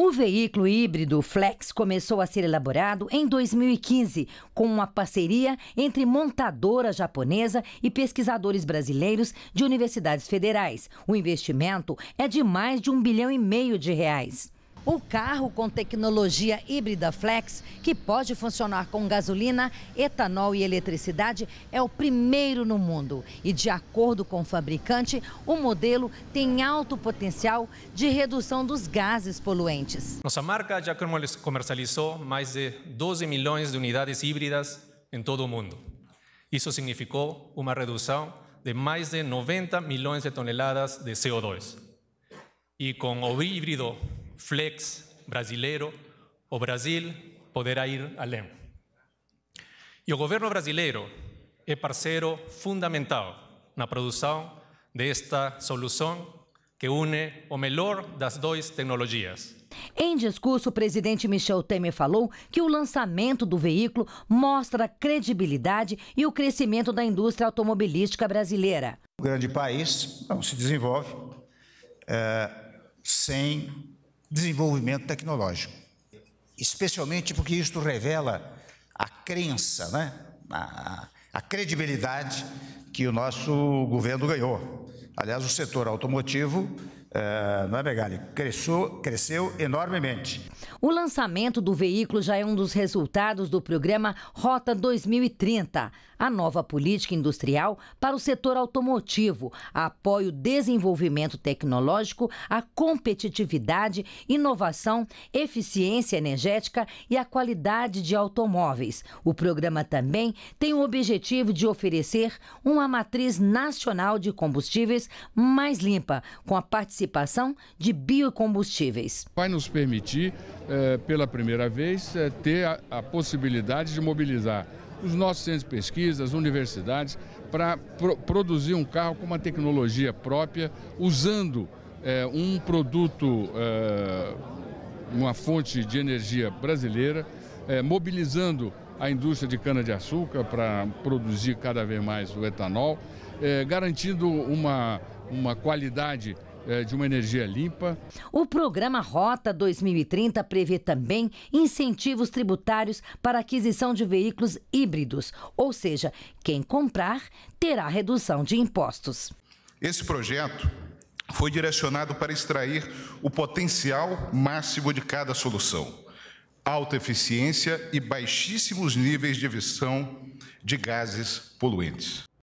O veículo híbrido Flex começou a ser elaborado em 2015, com uma parceria entre montadora japonesa e pesquisadores brasileiros de universidades federais. O investimento é de mais de um bilhão e meio de reais. O carro com tecnologia híbrida flex, que pode funcionar com gasolina, etanol e eletricidade, é o primeiro no mundo. E de acordo com o fabricante, o modelo tem alto potencial de redução dos gases poluentes. Nossa marca já comercializou mais de 12 milhões de unidades híbridas em todo o mundo. Isso significou uma redução de mais de 90 milhões de toneladas de CO2. E com o híbrido Flex, Brasileiro, o Brasil poderá ir além. E o governo brasileiro é parceiro fundamental na produção desta solução que une o melhor das duas tecnologias. Em discurso, o presidente Michel Temer falou que o lançamento do veículo mostra a credibilidade e o crescimento da indústria automobilística brasileira. O grande país não se desenvolve é, sem desenvolvimento tecnológico. Especialmente porque isto revela a crença, né? a, a credibilidade que o nosso governo ganhou. Aliás, o setor automotivo uh, é, Navegali é, cresceu, cresceu enormemente. O lançamento do veículo já é um dos resultados do programa Rota 2030, a nova política industrial para o setor automotivo, apoia o desenvolvimento tecnológico, a competitividade, inovação, eficiência energética e a qualidade de automóveis. O programa também tem o objetivo de oferecer uma matriz nacional de combustíveis mais limpa, com a participação participação de biocombustíveis. Vai nos permitir, eh, pela primeira vez, eh, ter a possibilidade de mobilizar os nossos centros de pesquisa, as universidades, para produzir um carro com uma tecnologia própria, usando eh, um produto, uma fonte de energia brasileira, mobilizando a indústria de cana-de-açúcar para produzir cada vez mais o etanol, garantindo uma, uma qualidade é, de uma energia limpa. O programa Rota 2030 prevê também incentivos tributários para aquisição de veículos híbridos, ou seja, quem comprar terá redução de impostos. Esse projeto foi direcionado para extrair o potencial máximo de cada solução, alta eficiência e baixíssimos níveis de emissão de gases poluentes.